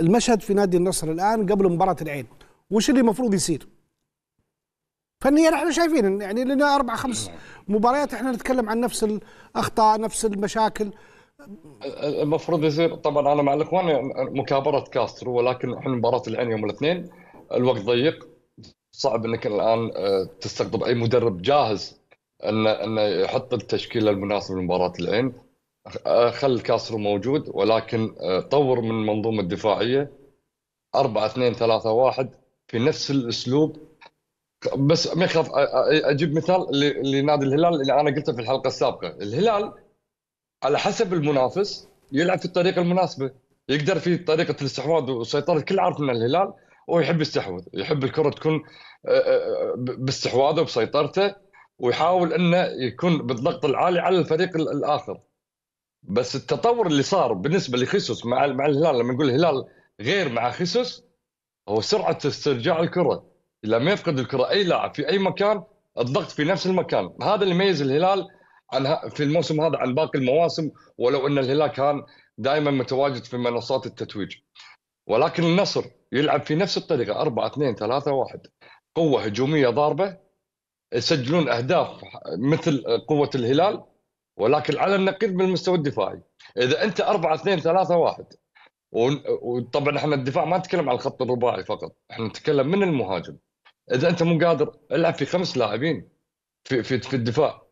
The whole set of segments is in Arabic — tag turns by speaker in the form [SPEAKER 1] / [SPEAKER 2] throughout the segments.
[SPEAKER 1] المشهد في نادي النصر الان قبل مباراه العين وش اللي المفروض يصير فنيا احنا شايفين يعني لنا اربع خمس مباريات احنا نتكلم عن نفس الاخطاء نفس المشاكل المفروض يصير طبعا انا مع الاخوان مكابره كاسترو ولكن احنا مباراه العين يوم الاثنين الوقت ضيق صعب انك الان آه، تستقطب اي مدرب جاهز انه انه يحط التشكيله المناسبه لمباراه العين خل كاسترو موجود ولكن آه، طور من المنظومه الدفاعيه 4 2 3 1 في نفس الاسلوب بس ما يخاف اجيب مثال لنادي الهلال اللي انا قلته في الحلقه السابقه، الهلال على حسب المنافس يلعب في الطريقه المناسبه، يقدر في طريقه الاستحواذ والسيطره الكل عارف ان الهلال هو يحب يستحوذ، يحب الكره تكون آه، آه، باستحواذه وبسيطرته ويحاول انه يكون بالضغط العالي على الفريق الاخر بس التطور اللي صار بالنسبه لخيسوس مع مع الهلال لما نقول الهلال غير مع خيسوس هو سرعه استرجاع الكره لما يفقد الكره اي لاعب في اي مكان الضغط في نفس المكان هذا اللي يميز الهلال عن في الموسم هذا عن باقي المواسم ولو ان الهلال كان دائما متواجد في منصات التتويج ولكن النصر يلعب في نفس الطريقه 4 2 3 1 قوه هجوميه ضاربه يسجلون اهداف مثل قوه الهلال ولكن على النقيض بالمستوى الدفاعي اذا انت 4 2 3 1 وطبعا احنا الدفاع ما نتكلم عن الخط الرباعي فقط احنا نتكلم من المهاجم اذا انت مو قادر العب في خمس لاعبين في في, في الدفاع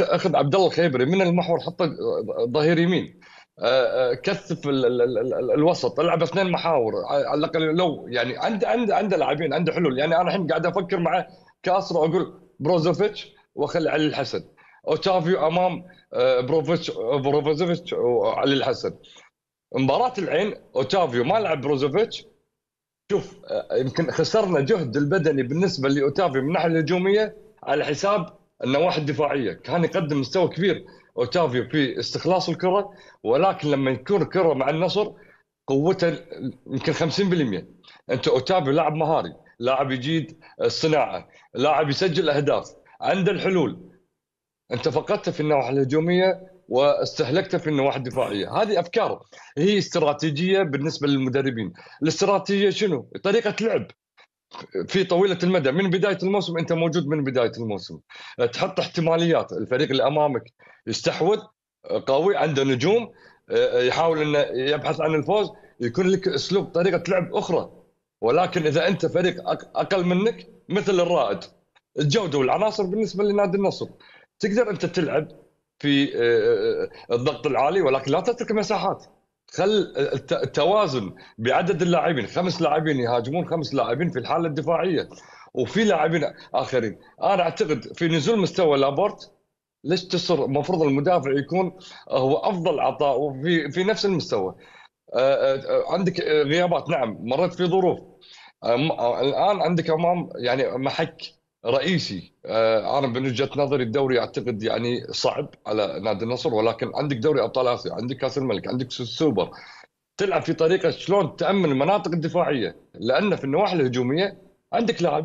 [SPEAKER 1] اخذ عبد الله الخيبري من المحور حطه ظهير يمين كثف الـ الـ الـ الوسط العب اثنين محاور على الاقل لو يعني عنده عنده عنده لاعبين عنده حلول يعني انا الحين قاعد افكر مع كاسر واقول بروزوفيتش واخلي علي الحسن اوتافيو امام بروفيتش آه، بروفيتش وعلي الحسن مباراه العين اوتافيو ما لعب بروزوفيتش شوف آه، يمكن خسرنا جهد البدني بالنسبه لاوتافيو من الناحيه الهجوميه على حساب النواحي الدفاعيه كان يقدم مستوى كبير اوتافيو في استخلاص الكره ولكن لما يكون كره مع النصر قوته يمكن 50% انت اوتافيو لاعب مهاري لاعب يجيد الصناعه لاعب يسجل اهداف عنده الحلول انت فقدت في النواحي الهجوميه واستهلكته في النواحي الدفاعيه، هذه افكار هي استراتيجيه بالنسبه للمدربين، الاستراتيجيه شنو؟ طريقه لعب في طويله المدى من بدايه الموسم انت موجود من بدايه الموسم، تحط احتماليات الفريق اللي امامك يستحوذ قوي عنده نجوم يحاول انه يبحث عن الفوز يكون لك اسلوب طريقه لعب اخرى ولكن اذا انت فريق اقل منك مثل الرائد الجوده والعناصر بالنسبه لنادي النصر تقدر انت تلعب في آه، آه، آه، الضغط العالي ولكن لا تترك مساحات خل التوازن بعدد اللاعبين خمس لاعبين يهاجمون خمس لاعبين في الحاله الدفاعيه وفي لاعبين اخرين انا اعتقد في نزول مستوى لابورت ليش تصر المفروض المدافع يكون هو افضل عطاء وفي في نفس المستوى عندك غيابات نعم مرت في ظروف الان عندك امام يعني محك رئيسي آه، انا من وجهه نظري الدوري اعتقد يعني صعب على نادي النصر ولكن عندك دوري ابطال اسيا عندك كاس الملك عندك السوبر تلعب في طريقه شلون تامن المناطق الدفاعيه لان في النواحي الهجوميه عندك لاعبين